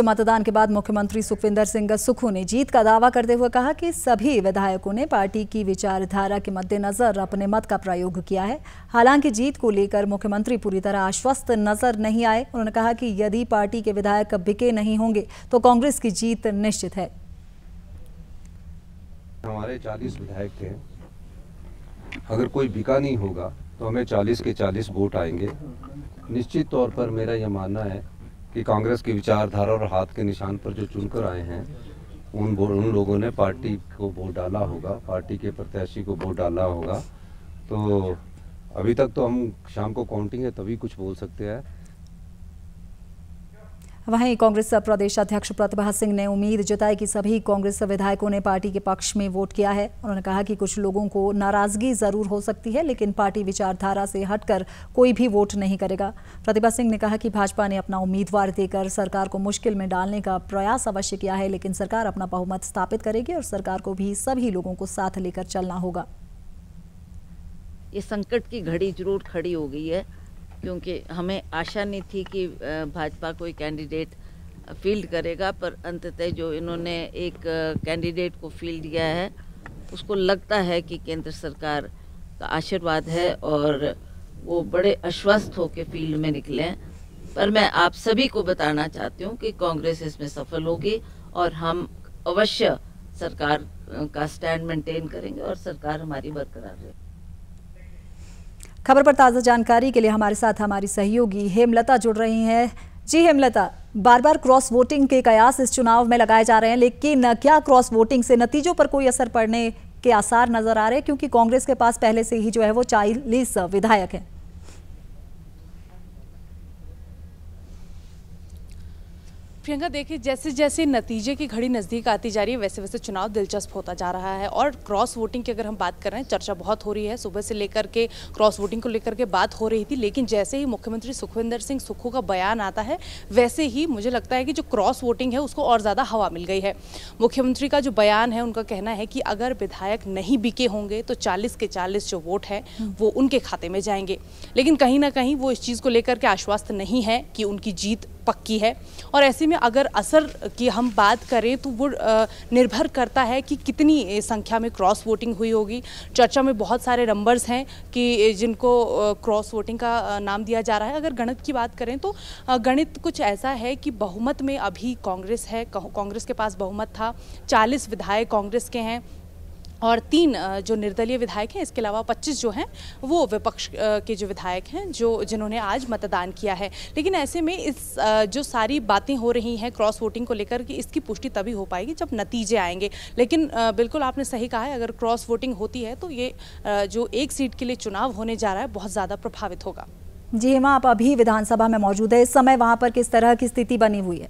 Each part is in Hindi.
मतदान के बाद मुख्यमंत्री सुखविंदर सिंह सुखू ने जीत का दावा करते हुए कहा कि सभी विधायकों ने पार्टी की विचारधारा के मद्देनजर अपने मत का प्रयोग किया है हालांकि जीत को लेकर मुख्यमंत्री पूरी तरह आश्वस्त नजर नहीं आए उन्होंने कहा कि यदि पार्टी के विधायक बिके नहीं होंगे तो कांग्रेस की जीत निश्चित है हमारे चालीस विधायक थे अगर कोई बिका नहीं होगा तो हमें चालीस के चालीस वोट आएंगे निश्चित तौर पर मेरा यह मानना है कि कांग्रेस की विचारधारा और हाथ के निशान पर जो चुनकर आए हैं उन उन लोगों ने पार्टी को वोट डाला होगा पार्टी के प्रत्याशी को वोट डाला होगा तो अभी तक तो हम शाम को काउंटिंग है तभी कुछ बोल सकते हैं वहीं कांग्रेस प्रदेश अध्यक्ष प्रतिभा सिंह ने उम्मीद जताई कि सभी कांग्रेस विधायकों ने पार्टी के पक्ष में वोट किया है उन्होंने कहा कि कुछ लोगों को नाराजगी जरूर हो सकती है लेकिन पार्टी विचारधारा से हटकर कोई भी वोट नहीं करेगा प्रतिभा सिंह ने कहा कि भाजपा ने अपना उम्मीदवार देकर सरकार को मुश्किल में डालने का प्रयास अवश्य किया है लेकिन सरकार अपना बहुमत स्थापित करेगी और सरकार को भी सभी लोगों को साथ लेकर चलना होगा ये संकट की घड़ी जरूर खड़ी हो गई है क्योंकि हमें आशा नहीं थी कि भाजपा कोई कैंडिडेट फील्ड करेगा पर अंततः जो इन्होंने एक कैंडिडेट को फील्ड किया है उसको लगता है कि केंद्र सरकार का आशीर्वाद है और वो बड़े हो होकर फील्ड में निकले पर मैं आप सभी को बताना चाहती हूँ कि कांग्रेस इसमें सफल होगी और हम अवश्य सरकार का स्टैंड मेंटेन करेंगे और सरकार हमारी बरकरार रहेगी खबर पर ताज़ा जानकारी के लिए हमारे साथ हमारी सहयोगी हेमलता जुड़ रही हैं जी हेमलता बार बार क्रॉस वोटिंग के कयास इस चुनाव में लगाए जा रहे हैं लेकिन क्या क्रॉस वोटिंग से नतीजों पर कोई असर पड़ने के आसार नजर आ रहे हैं क्योंकि कांग्रेस के पास पहले से ही जो है वो चालीस विधायक हैं प्रियंका देखिए जैसे जैसे नतीजे की घड़ी नज़दीक आती जा रही है वैसे वैसे चुनाव दिलचस्प होता जा रहा है और क्रॉस वोटिंग की अगर हम बात कर रहे हैं चर्चा बहुत हो रही है सुबह से लेकर के क्रॉस वोटिंग को लेकर के बात हो रही थी लेकिन जैसे ही मुख्यमंत्री सुखविंदर सिंह सुक्खू का बयान आता है वैसे ही मुझे लगता है कि जो क्रॉस वोटिंग है उसको और ज़्यादा हवा मिल गई है मुख्यमंत्री का जो बयान है उनका कहना है कि अगर विधायक नहीं बिके होंगे तो चालीस के चालीस जो वोट है वो उनके खाते में जाएंगे लेकिन कहीं ना कहीं वो इस चीज़ को लेकर के आश्वस्त नहीं है कि उनकी जीत पक्की है और ऐसे में अगर असर की हम बात करें तो वो निर्भर करता है कि कितनी संख्या में क्रॉस वोटिंग हुई होगी चर्चा में बहुत सारे नंबर्स हैं कि जिनको क्रॉस वोटिंग का नाम दिया जा रहा है अगर गणित की बात करें तो गणित कुछ ऐसा है कि बहुमत में अभी कांग्रेस है कांग्रेस के पास बहुमत था चालीस विधायक कांग्रेस के हैं और तीन जो निर्दलीय विधायक हैं इसके अलावा 25 जो हैं वो विपक्ष के जो विधायक हैं जो जिन्होंने आज मतदान किया है लेकिन ऐसे में इस जो सारी बातें हो रही हैं क्रॉस वोटिंग को लेकर कि इसकी पुष्टि तभी हो पाएगी जब नतीजे आएंगे लेकिन बिल्कुल आपने सही कहा है अगर क्रॉस वोटिंग होती है तो ये जो एक सीट के लिए चुनाव होने जा रहा है बहुत ज़्यादा प्रभावित होगा जी हेमा आप अभी विधानसभा में मौजूद है इस समय वहाँ पर किस तरह की स्थिति बनी हुई है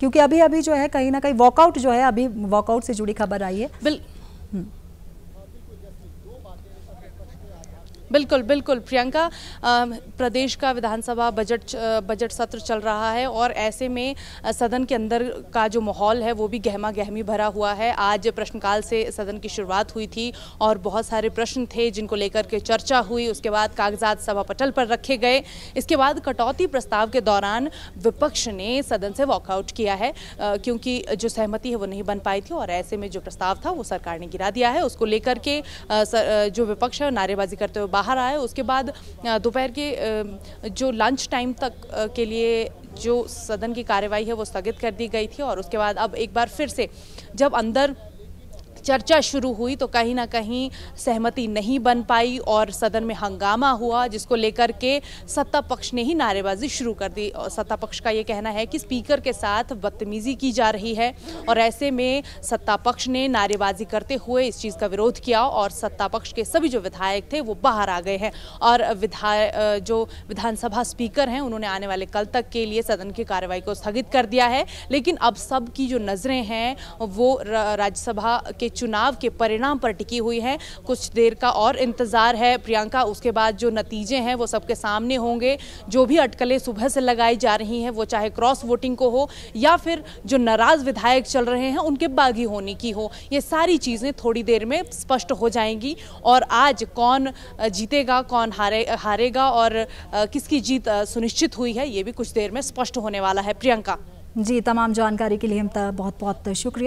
क्योंकि अभी अभी जो है कहीं ना कहीं वॉकआउट जो है अभी वॉकआउट से जुड़ी खबर आई है बिल्कुल हम्म। बिल्कुल बिल्कुल प्रियंका प्रदेश का विधानसभा बजट बजट सत्र चल रहा है और ऐसे में सदन के अंदर का जो माहौल है वो भी गहमा गहमी भरा हुआ है आज प्रश्नकाल से सदन की शुरुआत हुई थी और बहुत सारे प्रश्न थे जिनको लेकर के चर्चा हुई उसके बाद कागजात सभा पटल पर रखे गए इसके बाद कटौती प्रस्ताव के दौरान विपक्ष ने सदन से वॉकआउट किया है क्योंकि जो सहमति है वो नहीं बन पाई थी और ऐसे में जो प्रस्ताव था वो सरकार ने गिरा दिया है उसको लेकर के जो विपक्ष है नारेबाजी करते हुए बाहर आए उसके बाद दोपहर के जो लंच टाइम तक के लिए जो सदन की कार्यवाही है वो स्थगित कर दी गई थी और उसके बाद अब एक बार फिर से जब अंदर चर्चा शुरू हुई तो कहीं ना कहीं सहमति नहीं बन पाई और सदन में हंगामा हुआ जिसको लेकर के सत्ता पक्ष ने ही नारेबाजी शुरू कर दी और सत्ता पक्ष का ये कहना है कि स्पीकर के साथ बदतमीजी की जा रही है और ऐसे में सत्ता पक्ष ने नारेबाजी करते हुए इस चीज़ का विरोध किया और सत्ता पक्ष के सभी जो विधायक थे वो बाहर आ गए हैं और विधाय जो विधानसभा स्पीकर हैं उन्होंने आने वाले कल तक के लिए सदन की कार्रवाई को स्थगित कर दिया है लेकिन अब सब की जो नज़रें हैं वो राज्यसभा के चुनाव के परिणाम पर टिकी हुई हैं कुछ देर का और इंतज़ार है प्रियंका उसके बाद जो नतीजे हैं वो सबके सामने होंगे जो भी अटकलें सुबह से लगाई जा रही हैं वो चाहे क्रॉस वोटिंग को हो या फिर जो नाराज़ विधायक चल रहे हैं उनके बागी होने की हो ये सारी चीज़ें थोड़ी देर में स्पष्ट हो जाएंगी और आज कौन जीतेगा कौन हारे हारेगा और किसकी जीत सुनिश्चित हुई है ये भी कुछ देर में स्पष्ट होने वाला है प्रियंका जी तमाम जानकारी के लिए हम बहुत बहुत शुक्रिया